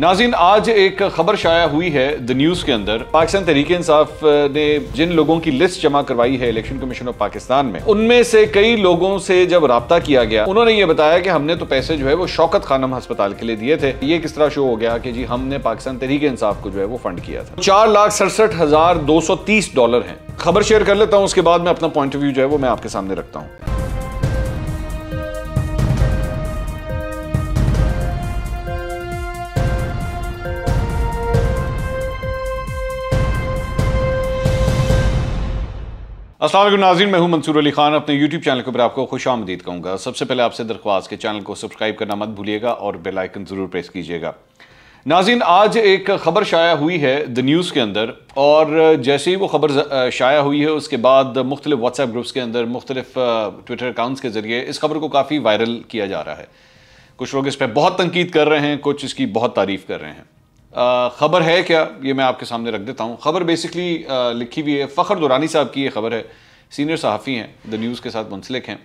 नाजिन आज एक खबर शाया हुई है द न्यूज़ के अंदर पाकिस्तान तहरीक इंसाफ ने जिन लोगों की लिस्ट जमा करवाई है इलेक्शन कमीशन ऑफ पाकिस्तान में उनमें से कई लोगों से जब रबता किया गया उन्होंने ये बताया कि हमने तो पैसे जो है वो शौकत खानम अस्पताल के लिए दिए थे ये किस तरह शो हो गया कि जी हमने पाकिस्तान तहरीक इंसाफ को जो है वो फंड किया था चार लाख सड़सठ हजार दो सौ तीस डॉलर है खबर शेयर कर लेता हूँ उसके बाद में अपना पॉइंट ऑफ व्यू जो है वो मैं आपके सामने रखता हूँ असल नाजीन मैं हूं मंसूर अली खान अपने यूट्यूब चैनल के ऊपर आपको खुश आमदीद कहूँगा सबसे पहले आपसे दरख्वास्त के चैनल को सब्सक्राइब करना मत भूलिएगा और बेल आइकन ज़रूर प्रेस कीजिएगा नाजीन आज एक ख़बर शाया हुई है द न्यूज़ के अंदर और जैसे ही वो खबर शाया हुई है उसके बाद मुख्तलिफ व्हाट्सएप ग्रुप्स के अंदर मुख्तलिफ ट्विटर अकाउंट्स के ज़रिए इस खबर को काफ़ी वायरल किया जा रहा है कुछ लोग इस पर बहुत तनकीद कर रहे हैं कुछ इसकी बहुत तारीफ़ कर रहे हैं ख़बर है क्या ये मैं आपके सामने रख देता हूँ ख़बर बेसिकली लिखी हुई है फ़खर दुरानी साहब की ये ख़बर है सीनियर सहाफ़ी हैं द न्यूज़ के साथ मुंसलिक हैं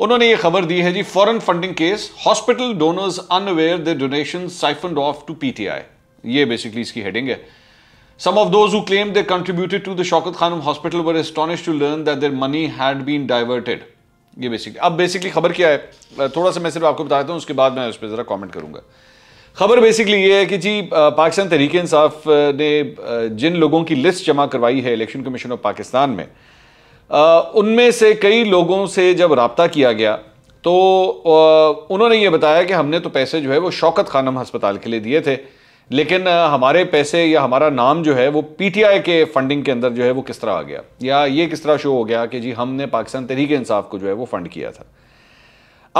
उन्होंने ये खबर दी है जी foreign funding case hospital donors unaware the donation siphoned off to PTI ये बेसिकली इसकी हेडिंग है some of those who claim they contributed to the Shaukat Khanum hospital were astonished to learn that their money had been diverted ये basically अब basically खबर क्या है थोड़ा सा मैं सिर्फ आपको बता देता हूँ उसके बाद मैं उस पर ज़रा कॉमेंट करूंगा खबर बेसिकली ये है कि जी पाकिस्तान तहरीक इंसाफ ने जिन लोगों की लिस्ट जमा करवाई है इलेक्शन कमीशन ऑफ पाकिस्तान में उनमें से कई लोगों से जब रबता किया गया तो उन्होंने ये बताया कि हमने तो पैसे जो है वो शौकत खानम हस्पताल के लिए दिए थे लेकिन हमारे पैसे या हमारा नाम जो है वो पीटीआई के फंडिंग के अंदर जो है वो किस तरह आ गया या ये किस तरह शो हो गया कि जी हमने पाकिस्तान तहरीक इंसाफ को जो है वो फंड किया था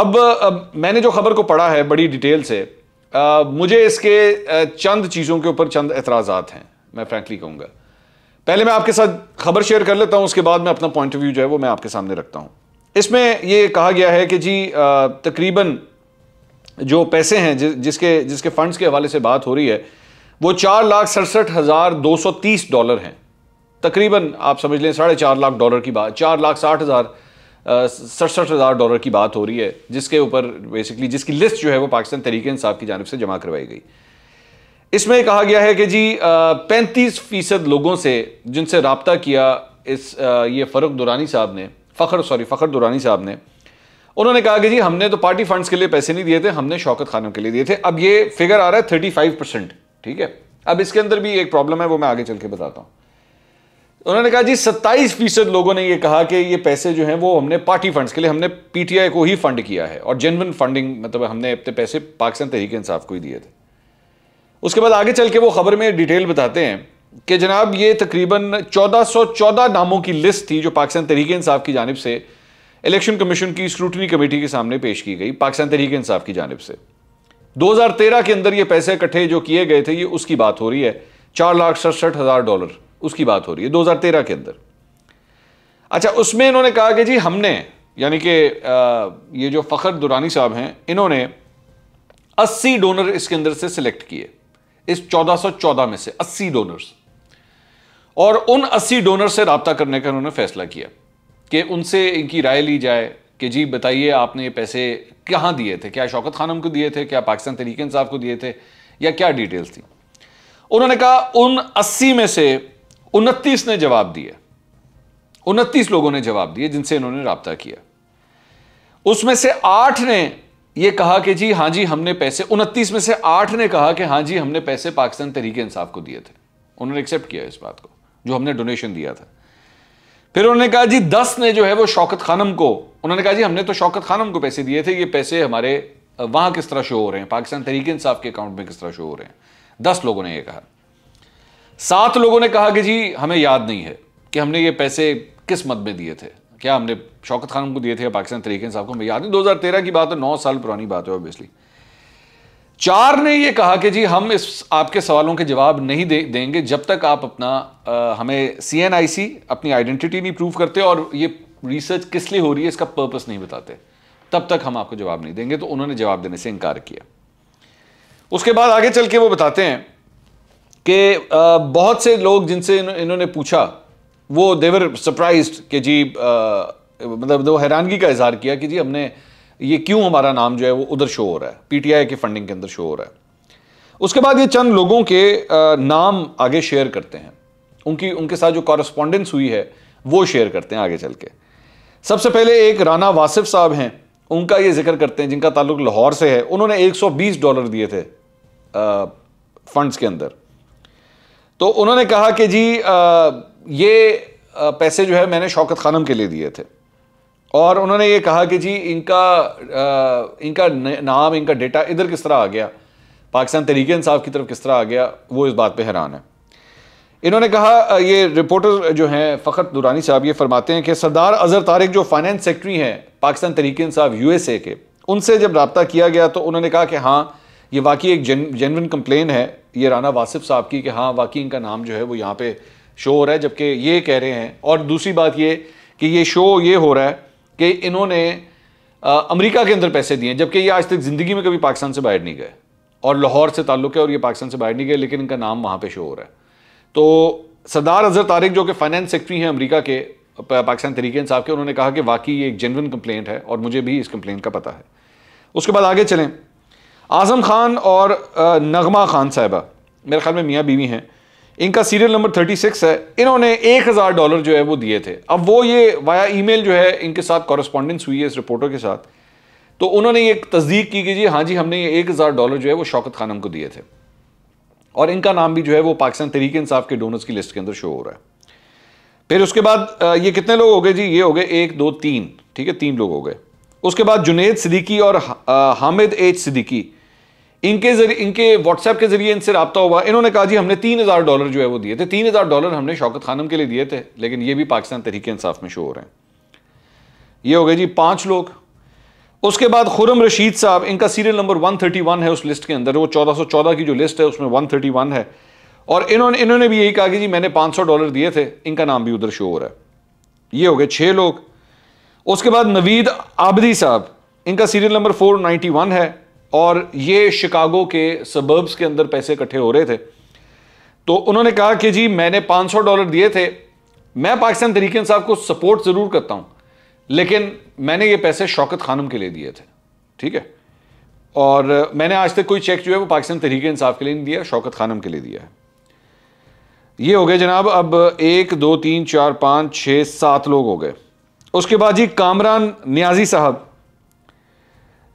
अब, अब मैंने जो खबर को पढ़ा है बड़ी डिटेल से आ, मुझे इसके चंद चीज़ों के ऊपर चंद एतराज़ात हैं मैं फ्रेंकली कहूंगा पहले मैं आपके साथ खबर शेयर कर लेता हूं उसके बाद मैं अपना पॉइंट ऑफ व्यू जो है वो मैं आपके सामने रखता हूं इसमें ये कहा गया है कि जी तकरीबन जो पैसे हैं जि, जिसके जिसके फंड्स के हवाले से बात हो रही है वो चार लाख सड़सठ हज़ार दो सौ तीस डॉलर हैं तकरीबन आप समझ लें साढ़े चार लाख डॉलर की बात चार लाख साठ हज़ार सड़सठ हज़ार डॉलर की बात हो रही है जिसके ऊपर बेसिकली जिसकी लिस्ट जो है वो पाकिस्तान तरीके इंसाफ की जानब से जमा करवाई गई इसमें कहा गया है कि जी पैंतीस फ़ीसद लोगों से जिनसे रबता किया इस आ, ये फ़र्क दुरानी साहब ने फ़खर सॉरी फ़खर दुरानी साहब ने उन्होंने कहा कि जी हमने तो पार्टी फंड्स के लिए पैसे नहीं दिए थे हमने शौकत खानों के लिए दिए थे अब ये फिगर आ रहा है थर्टी फाइव परसेंट ठीक है अब इसके अंदर भी एक प्रॉब्लम है वो मैं आगे चल के बताता हूँ उन्होंने कहा जी 27 फीसद लोगों ने ये कहा कि ये पैसे जो हैं वो हमने पार्टी फंड्स के लिए हमने पीटीआई को ही फंड किया है और जेनवन फंडिंग मतलब हमने अपने पैसे पाकिस्तान तहरीक इंसाफ को ही दिए थे उसके बाद आगे चल के वो खबर में डिटेल बताते हैं कि जनाब ये तकरीबन 1414 नामों की लिस्ट थी जो पाकिस्तान तहरीक इंसाफ की जानब से इलेक्शन कमीशन की स्क्रूटनी कमेटी के सामने पेश की गई पाकिस्तान तहरीक इंसाफ की जानब से 2013 के अंदर ये पैसे इकट्ठे जो किए गए थे ये उसकी बात हो रही है चार लाख सड़सठ हज़ार डॉलर उसकी बात हो रही है 2013 के अंदर अच्छा उसमें इन्होंने कहा कि जी हमने यानी कि ये जो फ़खर दुरानी साहब हैं इन्होंने 80 डोनर इसके अंदर से सिलेक्ट किए इस 1414 में से 80 डोनर्स और उन 80 डोनर से रबता करने का उन्होंने फैसला किया कि उनसे इनकी राय ली जाए कि जी बताइए आपने ये पैसे कहाँ दिए थे क्या शौकत खानम को दिए थे क्या पाकिस्तान तरीके साहब को दिए थे या क्या डिटेल्स थी उन्होंने कहा उन अस्सी में से उनतीस ने जवाब दिए उनतीस लोगों ने जवाब दिए जिनसे इन्होंने रबता किया उसमें से आठ ने यह कहा कि जी हाँ जी हमने पैसे उनतीस में से आठ ने कहा कि हाँ जी हमने पैसे पाकिस्तान तरीके इंसाफ को दिए थे उन्होंने एक्सेप्ट किया इस बात को जो हमने डोनेशन दिया था फिर उन्होंने कहा जी दस ने जो है वो शौकत खानम को उन्होंने कहा जी हमने तो शौकत खानम को पैसे दिए थे ये पैसे हमारे वहां किस तरह शो हो रहे हैं पाकिस्तान तरीके इंसाफ के अकाउंट में किस तरह शो हो रहे हैं दस लोगों ने यह कहा सात लोगों ने कहा कि जी हमें याद नहीं है कि हमने ये पैसे किस मद में दिए थे क्या हमने शौकत खान को दिए थे पाकिस्तान तरीके साहब को हमें याद नहीं 2013 की बात है नौ साल पुरानी बात है ऑब्वियसली चार ने ये कहा कि जी हम इस आपके सवालों के जवाब नहीं दे, देंगे जब तक आप अपना आ, हमें सी अपनी आइडेंटिटी नहीं प्रूव करते और ये रिसर्च किस लिए हो रही है इसका पर्पस नहीं बताते तब तक हम आपको जवाब नहीं देंगे तो उन्होंने जवाब देने से इनकार किया उसके बाद आगे चल के वो बताते हैं कि बहुत से लोग जिनसे इन्होंने पूछा वो देवर सरप्राइज कि जी मतलब वो हैरानगी का इजहार किया कि जी हमने ये क्यों हमारा नाम जो है वो उधर शो हो रहा है पीटीआई की फंडिंग के अंदर शो हो रहा है उसके बाद ये चंद लोगों के नाम आगे शेयर करते हैं उनकी उनके साथ जो कॉरस्पॉन्डेंस हुई है वो शेयर करते हैं आगे चल के सबसे पहले एक राना वासिफ साहब हैं उनका ये जिक्र करते हैं जिनका ताल्लुक लाहौर से है उन्होंने 120 डॉलर दिए थे फंड्स के अंदर तो उन्होंने कहा कि जी आ, ये पैसे जो है मैंने शौकत खानम के लिए दिए थे और उन्होंने ये कहा कि जी इनका आ, इनका नाम इनका डेटा इधर किस तरह आ गया पाकिस्तान तरीके इंसाफ की तरफ किस तरह आ गया वो इस बात पे हैरान है इन्होंने कहा ये रिपोर्टर जो हैं फ़खर दुरानी साहब ये फरमाते हैं कि सरदार अजहर तारिक जो फाइनेंस सेक्रेटरी हैं पाकिस्तान तरीके इंसाफ यू के उनसे जब रबता किया गया तो उन्होंने कहा कि हाँ ये वाकई एक जेन जेनविन कंप्लेन है ये राना वासिफ साहब की कि हाँ वाकई इनका नाम जो है वो यहाँ पे शो हो रहा है जबकि ये कह रहे हैं और दूसरी बात ये कि ये शो ये हो रहा है कि इन्होंने अमेरिका के अंदर पैसे दिए जबकि ये आज तक ज़िंदगी में कभी पाकिस्तान से बाहर नहीं गए और लाहौर से ताल्लुक है और ये पाकिस्तान से बाहर नहीं गए लेकिन इनका नाम वहाँ पर शो हो रहा है तो सरदार अजहर तारिक जो कि फाइनेंस सेक्रेटरी हैं अमरीका के पाकिस्तान तरीके साहब के उन्होंने कहा कि वाकई ये एक जेनविन कंप्लेंट है और मुझे भी इस कंप्लेंट का पता है उसके बाद आगे चलें आज़म खान और नगमा खान साहबा मेरे ख्याल में मियाँ बीवी हैं इनका सीरियल नंबर 36 है इन्होंने एक हज़ार डॉलर जो है वो दिए थे अब वो ये वाया ईमेल जो है इनके साथ कॉरस्पॉन्डेंस हुई है इस रिपोर्टर के साथ तो उन्होंने ये तस्दीक की कि जी हाँ जी हमने ये एक हज़ार डॉलर जो है वो शौकत खानम को दिए थे और इनका नाम भी जो है वो पाकिस्तान तहरीक इंसाफ के डोनर्स की लिस्ट के अंदर शो हो रहा है फिर उसके बाद ये कितने लोग हो गए जी ये हो गए एक दो तीन ठीक है तीन लोग हो गए उसके बाद जुनेद सिद्दीकी और हामिद एच सिद्दीकी इनके जरिए इनके व्हाट्सएप के जरिए इनसे रबता हुआ इन्होंने कहा जी हमने तीन हज़ार डॉलर जो है वो दिए थे तीन हज़ार डॉलर हमने शौकत खानम के लिए दिए थे लेकिन ये भी पाकिस्तान तरीके इंसाफ में शो हो रहे हैं ये हो गए जी पाँच लोग उसके बाद खुरम रशीद साहब इनका serial number one thirty one है उस लिस्ट के अंदर वो चौदह सौ चौदह की जो लिस्ट है उसमें वन थर्टी वन है और इन्होंने इन्होंने भी यही कहा कि जी मैंने पाँच सौ डॉलर दिए थे इनका नाम भी उधर शो हो रहा है ये हो गए छः लोग उसके बाद नवीद आबदी साहब इनका serial number four ninety one है और ये शिकागो के सबर्ब्स के अंदर पैसे इकट्ठे हो रहे थे तो उन्होंने कहा कि जी मैंने 500 डॉलर दिए थे मैं पाकिस्तान तरीके साहब को सपोर्ट ज़रूर करता हूँ लेकिन मैंने ये पैसे शौकत खानम के लिए दिए थे ठीक है और मैंने आज तक कोई चेक जो है वो पाकिस्तान तरीके इंसाफ के लिए नहीं दिया शौकत खानम के लिए दिया है ये हो गए जनाब अब एक दो तीन चार पाँच छः सात लोग हो गए उसके बाद जी कामरान न्याजी साहब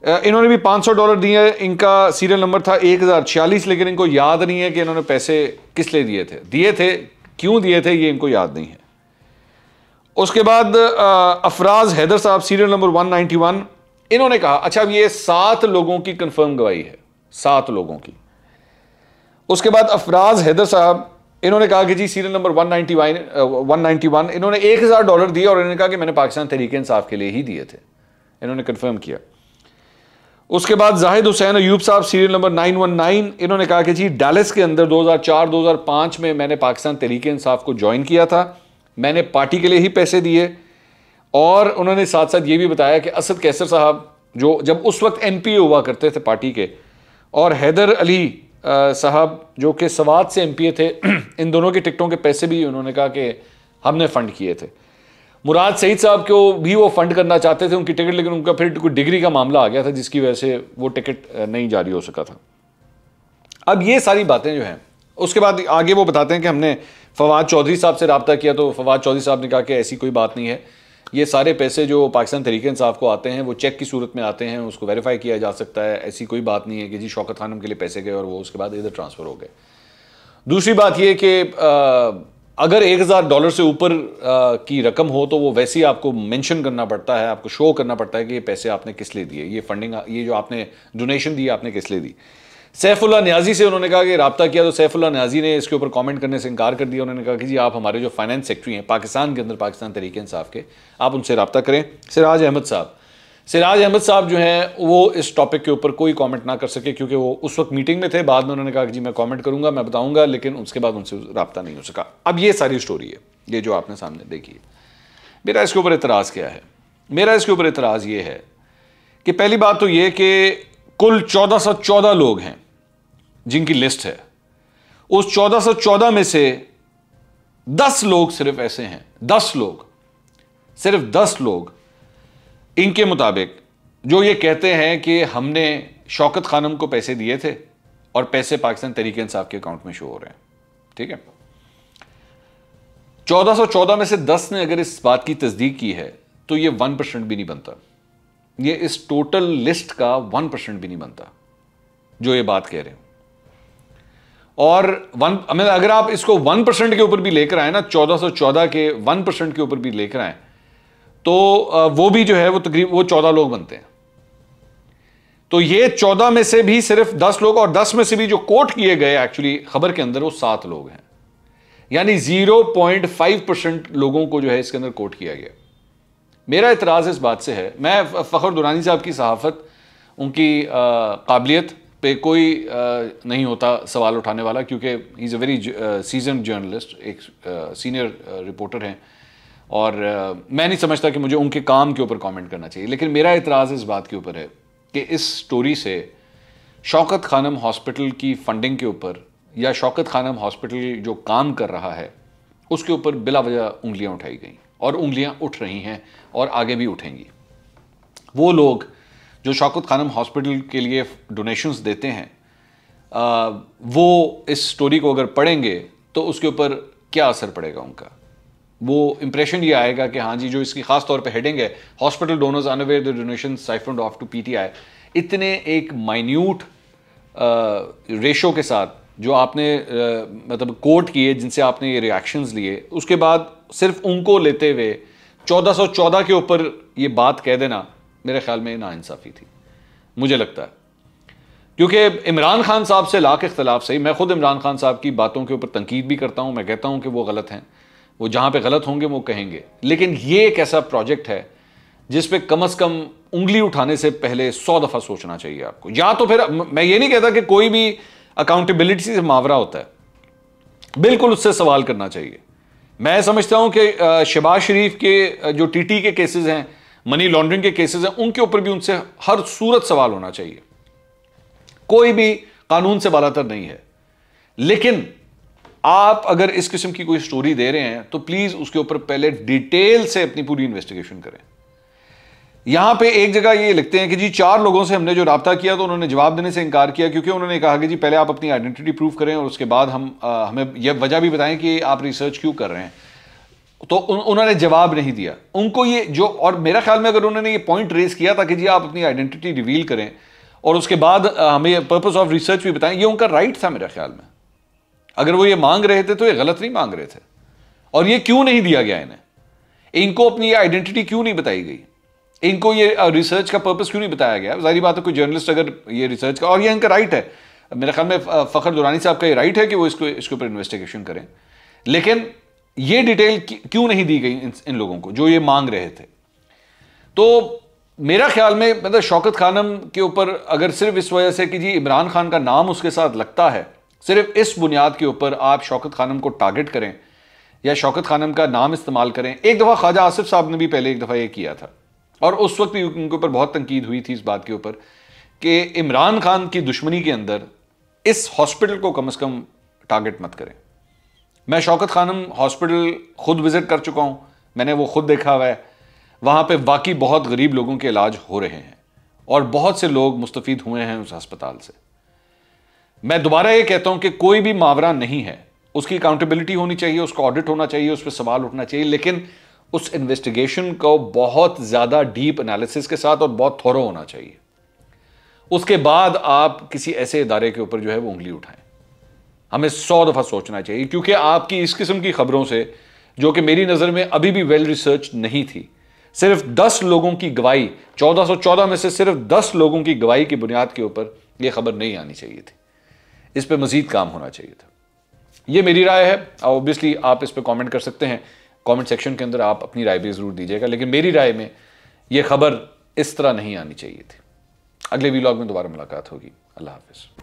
इन्होंने भी 500 डॉलर दिए इनका सीरियल नंबर था एक हज़ार छियालीस लेकिन इनको याद नहीं है कि इन्होंने पैसे किस लिए दिए थे दिए थे क्यों दिए थे ये इनको याद नहीं है उसके बाद अफराज हैदर साहब सीरियल नंबर 191 इन्होंने कहा अच्छा अब ये सात लोगों की कंफर्म गवाही है सात लोगों की उसके बाद अफराज हैदर साहब इन्होंने कहा कि जी सीरियल नंबर वन 191 इन्होंने एक हज़ार डॉलर दिए और इन्होंने कहा कि मैंने पाकिस्तान तरीके इंसाफ के लिए ही दिए थे इन्होंने कन्फर्म किया उसके बाद जाहिद हुसैन अयूब साहब सीरियल नंबर 919 इन्होंने कहा कि जी डैलस के अंदर 2004-2005 में मैंने पाकिस्तान तरीके इंसाफ को ज्वाइन किया था मैंने पार्टी के लिए ही पैसे दिए और उन्होंने साथ साथ ये भी बताया कि असद कैसर साहब जो जब उस वक्त एम पी हुआ करते थे पार्टी के और हैदर अली साहब जो कि सवाद से एम पी ए थे इन दोनों के टिकटों के पैसे भी उन्होंने कहा कि हमने फ़ंड किए थे मुराद सईद साहब को भी वो फंड करना चाहते थे उनकी टिकट लेकिन उनका फिर कोई डिग्री का मामला आ गया था जिसकी वजह से वो टिकट नहीं जारी हो सका था अब ये सारी बातें जो हैं उसके बाद आगे वो बताते हैं कि हमने फवाद चौधरी साहब से रबता किया तो फवाद चौधरी साहब ने कहा कि ऐसी कोई बात नहीं है ये सारे पैसे जो पाकिस्तान तरीके इंसाफ को आते हैं वो चेक की सूरत में आते हैं उसको वेरीफाई किया जा सकता है ऐसी कोई बात नहीं है कि जी शौकत खानम के लिए पैसे गए और वो उसके बाद इधर ट्रांसफ़र हो गए दूसरी बात ये कि अगर एक हज़ार डॉलर से ऊपर की रकम हो तो वो वैसे ही आपको मेंशन करना पड़ता है आपको शो करना पड़ता है कि ये पैसे आपने किस लिए दिए ये फंडिंग ये जो आपने डोनेशन दी आपने किस लिए दी सैफुल्ला न्याजी से उन्होंने कहा कि रबता किया तो सैफुल्ला न्याजी ने इसके ऊपर कमेंट करने से इनकार कर दिया उन्होंने कहा कि जी आप हमारे जो फाइनेंस सेक्रेटरी हैं पाकिस्तान के अंदर पाकिस्तान तरीके इंसाफ के आप उनसे रबता करें सिराज अहमद साहब सिराज अहमद साहब जो हैं वो इस टॉपिक के ऊपर कोई कमेंट ना कर सके क्योंकि वो उस वक्त मीटिंग में थे बाद में उन्होंने कहा कि जी मैं कमेंट करूंगा मैं बताऊंगा लेकिन उसके बाद उनसे रबता नहीं हो सका अब ये सारी स्टोरी है ये जो आपने सामने देखी है मेरा इसके ऊपर इतराज़ क्या है मेरा इसके ऊपर इतराज़ ये है कि पहली बात तो ये कि कुल चौदह सौ चौदह लोग हैं जिनकी लिस्ट है उस चौदह सौ चौदह में से दस लोग सिर्फ ऐसे हैं दस लोग सिर्फ दस लोग इनके मुताबिक जो ये कहते हैं कि हमने शौकत खानम को पैसे दिए थे और पैसे पाकिस्तान तरीके इंसाफ के अकाउंट में शो हो रहे हैं ठीक है 1414 में से 10 ने अगर इस बात की तस्दीक की है तो ये वन परसेंट भी नहीं बनता ये इस टोटल लिस्ट का वन परसेंट भी नहीं बनता जो ये बात कह रहे हैं और वन मतलब अगर आप इसको वन परसेंट के ऊपर भी लेकर आए ना 1414 के वन परसेंट के ऊपर भी लेकर आए तो वो भी जो है वो तकरीब वो चौदह लोग बनते हैं तो ये चौदह में से भी सिर्फ दस लोग और दस में से भी जो कोट किए गए एक्चुअली खबर के अंदर वो सात लोग हैं यानी जीरो पॉइंट फाइव परसेंट लोगों को जो है इसके अंदर कोट किया गया मेरा एतराज़ इस बात से है मैं फ़खर दुरानी साहब की सहाफ़त उनकी काबिलियत पे कोई आ, नहीं होता सवाल उठाने वाला क्योंकि he is a very seasoned journalist एक सीनियर रिपोर्टर हैं और मैं नहीं समझता कि मुझे उनके काम के ऊपर कमेंट करना चाहिए लेकिन मेरा एतराज़ इस बात के ऊपर है कि इस स्टोरी से शौकत खानम हॉस्पिटल की फंडिंग के ऊपर या शौकत खानम हॉस्पिटल जो काम कर रहा है उसके ऊपर बिला वजह उंगलियाँ उठाई गई और उंगलियाँ उठ रही हैं और आगे भी उठेंगी वो लोग जो शौकत खानम हॉस्पिटल के लिए डोनेशंस देते हैं आ, वो इस स्टोरी को अगर पढ़ेंगे तो उसके ऊपर क्या असर पड़ेगा उनका वो इंप्रेशन ये आएगा कि हाँ जी जो इसकी खास तौर पे हेडिंग है hospital donors unaware the donation siphoned off to PTI इतने एक माइन्यूट रेशो के साथ जो आपने आ, मतलब कोट किए जिनसे आपने ये रिएक्शंस लिए उसके बाद सिर्फ उनको लेते हुए 1414 के ऊपर ये बात कह देना मेरे ख्याल में नाइंसाफी थी मुझे लगता है क्योंकि इमरान खान साहब से लाख इख्तलाफ सही मैं ख़ुद इमरान खान साहब की बातों के ऊपर तनकीद भी करता हूँ मैं कहता हूँ कि वो गलत हैं वो जहां पे गलत होंगे वो कहेंगे लेकिन ये एक ऐसा प्रोजेक्ट है जिस पे कम से कम उंगली उठाने से पहले सौ दफ़ा सोचना चाहिए आपको या तो फिर मैं ये नहीं कहता कि कोई भी अकाउंटेबिलिटी से मावरा होता है बिल्कुल उससे सवाल करना चाहिए मैं समझता हूं कि शबाज शरीफ के जो टीटी के केसेस हैं मनी लॉन्ड्रिंग के केसेस हैं उनके ऊपर भी उनसे हर सूरत सवाल होना चाहिए कोई भी कानून से बालातर नहीं है लेकिन आप अगर इस किस्म की कोई स्टोरी दे रहे हैं तो प्लीज उसके ऊपर पहले डिटेल से अपनी पूरी इन्वेस्टिगेशन करें यहां पे एक जगह ये लिखते हैं कि जी चार लोगों से हमने जो रबता किया तो उन्होंने जवाब देने से इंकार किया क्योंकि उन्होंने कहा कि जी पहले आप अपनी आइडेंटिटी प्रूफ करें और उसके बाद हम आ, हमें यह वजह भी बताएं कि आप रिसर्च क्यों कर रहे हैं तो उन, उन्होंने जवाब नहीं दिया उनको ये जो और मेरा ख्याल में अगर उन्होंने ये पॉइंट रेस किया था कि जी आप अपनी आइडेंटिटी रिवील करें और उसके बाद हमें पर्पज ऑफ रिसर्च भी बताएं ये उनका राइट था मेरा ख्याल में अगर वो ये मांग रहे थे तो ये गलत नहीं मांग रहे थे और ये क्यों नहीं दिया गया इन्हें इनको अपनी ये आइडेंटिटी क्यों नहीं बताई गई इनको ये रिसर्च का पर्पस क्यों नहीं बताया गया जाहिर बात है कोई जर्नलिस्ट अगर ये रिसर्च का और ये इनका राइट है मेरे ख्याल में फ़खर दुरानी साहब का ये राइट है कि वो इसको इसके ऊपर इन्वेस्टिगेशन करें लेकिन ये डिटेल क्यों नहीं दी गई इन, इन लोगों को जो ये मांग रहे थे तो मेरा ख्याल में मतलब शौकत खानम के ऊपर अगर सिर्फ इस वजह से कि जी इमरान खान का नाम उसके साथ लगता है सिर्फ इस बुनियाद के ऊपर आप शौकत खानम को टारगेट करें या शौकत खानम का नाम इस्तेमाल करें एक दफ़ा ख्वाजा आसिफ साहब ने भी पहले एक दफ़ा ये किया था और उस वक्त भी उनके ऊपर बहुत तनकीद हुई थी इस बात के ऊपर कि इमरान खान की दुश्मनी के अंदर इस हॉस्पिटल को कम अज़ कम टारगेट मत करें मैं शौकत खानम हॉस्पिटल खुद विज़िट कर चुका हूँ मैंने वो खुद देखा हुआ है वहाँ पर वाकई बहुत गरीब लोगों के इलाज हो रहे हैं और बहुत से लोग मुस्तफ़ हुए हैं उस अस्पताल से मैं दोबारा ये कहता हूं कि कोई भी मावरा नहीं है उसकी अकाउंटेबिलिटी होनी चाहिए उसका ऑडिट होना चाहिए उस पर सवाल उठना चाहिए लेकिन उस इन्वेस्टिगेशन को बहुत ज़्यादा डीप एनालिसिस के साथ और बहुत थोरो होना चाहिए उसके बाद आप किसी ऐसे इदारे के ऊपर जो है वो उंगली उठाएं हमें सौ दफ़ा सोचना चाहिए क्योंकि आपकी इस किस्म की खबरों से जो कि मेरी नज़र में अभी भी वेल रिसर्च नहीं थी सिर्फ दस लोगों की गवाही 1414 में से सिर्फ दस लोगों की गवाही की बुनियाद के ऊपर यह खबर नहीं आनी चाहिए थी इस पर मजीद काम होना चाहिए था ये मेरी राय है ऑब्वियसली आप इस पर कॉमेंट कर सकते हैं कॉमेंट सेक्शन के अंदर आप अपनी राय भी ज़रूर दीजिएगा लेकिन मेरी राय में यह खबर इस तरह नहीं आनी चाहिए थी अगले वीलॉग में दोबारा मुलाकात होगी अल्लाह हाफिज़